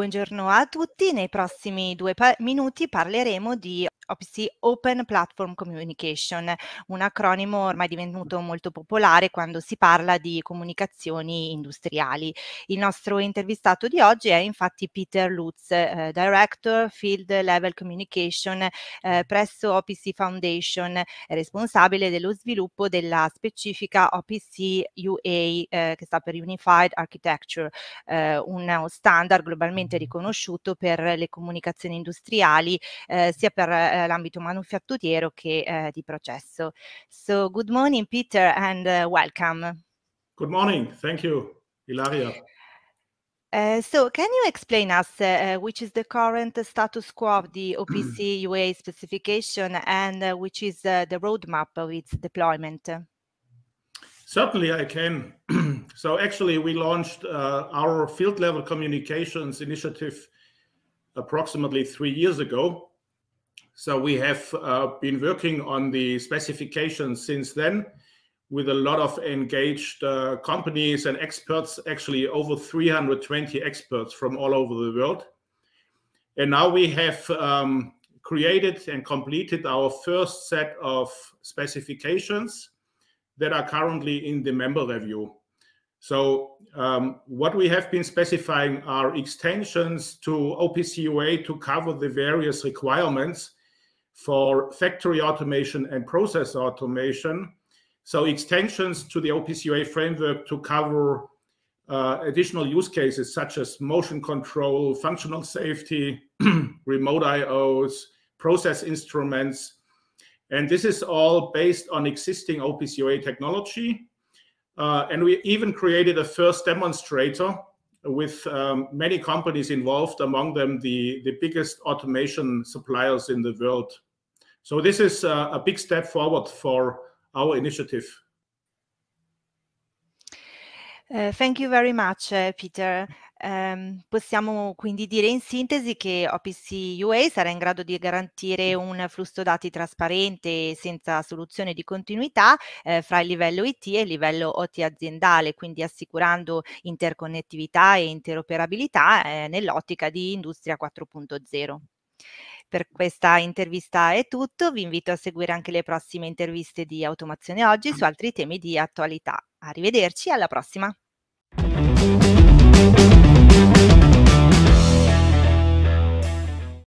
Buongiorno a tutti, nei prossimi due pa- minuti parleremo di OPC Open Platform Communication, un acronimo ormai divenuto molto popolare quando si parla di comunicazioni industriali. Il nostro intervistato di oggi è infatti Peter Lutz, eh, Director Field Level Communication eh, presso OPC Foundation, responsabile dello sviluppo della specifica OPC UA, eh, che sta per Unified Architecture, eh, un standard globalmente riconosciuto per le comunicazioni industriali, eh, sia per eh, Eh, l'ambito manufatturiero che uh, di processo. So good morning Peter and uh, welcome. Good morning. Thank you, Ilaria. Uh, so can you explain us uh, which is the current status quo of the OPC UA specification and uh, which is the roadmap of its deployment? Certainly I can. so actually we launched uh, our field level communications initiative approximately three years ago. So we have uh, been working on the specifications since then with a lot of engaged uh, companies and experts, actually over 320 experts from all over the world. And now we have um, created and completed our first set of specifications that are currently in the member review. So um, what we have been specifying are extensions to OPC UA to cover the various requirements for factory automation and process automation. So extensions to the OPCUA framework to cover uh, additional use cases such as motion control, functional safety, remote IOs, process instruments. And this is all based on existing OPCUA technology. Uh, and we even created a first demonstrator with um, many companies involved, among them the, the biggest automation suppliers in the world. So this is a big step forward for our initiative. Uh, thank you very much, uh, Peter. Um, possiamo quindi dire in sintesi che OPC UA sarà in grado di garantire un flusso dati trasparente e senza soluzione di continuità eh, fra il livello IT e il livello OT aziendale, quindi assicurando interconnettività e interoperabilità eh, nell'ottica di Industria 4.0. Per questa intervista è tutto, vi invito a seguire anche le prossime interviste di Automazione Oggi su altri temi di attualità. Arrivederci, alla prossima!